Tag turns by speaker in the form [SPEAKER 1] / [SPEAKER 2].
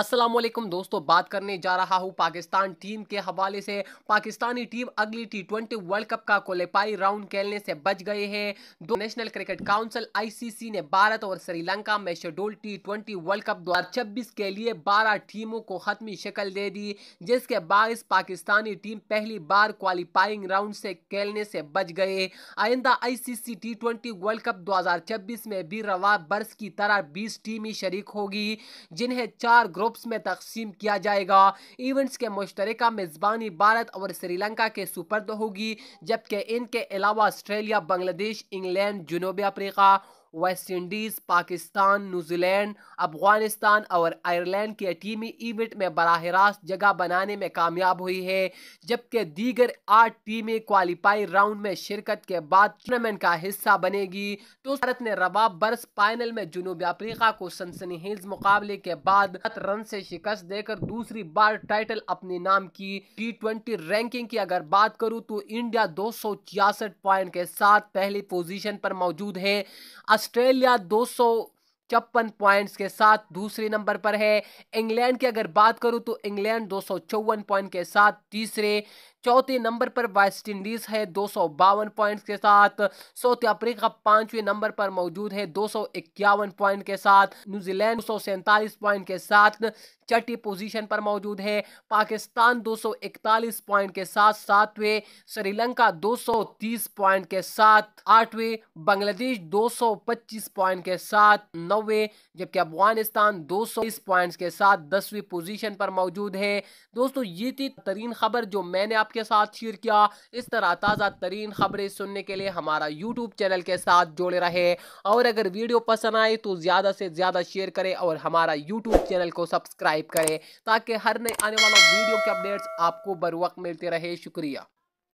[SPEAKER 1] असलम दोस्तों बात करने जा रहा हूँ पाकिस्तान टीम के हवाले से पाकिस्तानी टीम अगली टी ट्वेंटी वर्ल्ड कप का क्वालिफाई राउंड खेलने से बच गए हैं दो नेशनल क्रिकेट काउंसिल आईसीसी ने भारत और श्रीलंका में schedule T twenty World Cup दो छब्बीस के लिए बारह टीमों को हतमी शक्ल दे दी जिसके बाईस पाकिस्तानी टीम पहली बार क्वालिफाइंग राउंड से खेलने से बच गए आइंदा ICC T twenty World Cup छब्बीस में भी रवा बर्स की तरह बीस टीमें शरीक होगी जिन्हें चार ग्रुप ग्रुप्स में तकसीम किया जाएगा इवेंट्स के मुश्तर मेज़बानी भारत और श्रीलंका के सुपर्द होगी जबकि इनके अलावा ऑस्ट्रेलिया बांग्लादेश इंग्लैंड जुनूबी Africa West Indies Pakistan New Zealand Afghanistan और आयरलैंड की टीमें इवेंट में बरह रास्त जगह बनाने में कामयाब हुई है जबकि दीगर आठ टीमें क्वालिफाई राउंड में शिरकत के बाद टूर्नामेंट का हिस्सा बनेगी तो भारत ने रबाब बर्स फाइनल में जुनूबी अफ्रीका को सनसनीखेज मुकाबले के बाद रन से शिकस्त देकर दूसरी बार टाइटल अपने नाम की टी ट्वेंटी रैंकिंग की अगर बात करूँ तो इंडिया दो पॉइंट के साथ पहली पोजिशन पर मौजूद है ऑस्ट्रेलिया दो छप्पन पॉइंट्स के साथ दूसरे नंबर पर है इंग्लैंड की अगर बात करूं तो इंग्लैंड दो पॉइंट के साथ तीसरे चौथे नंबर पर वेस्ट इंडीज है दो पॉइंट्स के साथ साउथ अफ्रीका पांचवें नंबर पर मौजूद है दो पॉइंट के साथ न्यूजीलैंड दो पॉइंट के साथ छठी पोजीशन पर मौजूद है पाकिस्तान 241 पॉइंट के साथ सातवें श्रीलंका 230 पॉइंट के साथ आठवें बांग्लादेश 225 पॉइंट के साथ नौवे जबकि अफगानिस्तान 220 पॉइंट्स के साथ दसवीं पोजीशन पर मौजूद है दोस्तों ये थी तरीन खबर जो मैंने आप आपके साथ शेयर किया इस तरह ताज़ा तरीन खबरें सुनने के लिए हमारा यूट्यूब चैनल के साथ जुड़े रहे और अगर वीडियो पसंद आए तो ज़्यादा से ज़्यादा शेयर करें और हमारा यूट्यूब चैनल को सब्सक्राइब करें ताकि हर नए आने वाला वीडियो के अपडेट्स आपको बर वक्त मिलते रहे शुक्रिया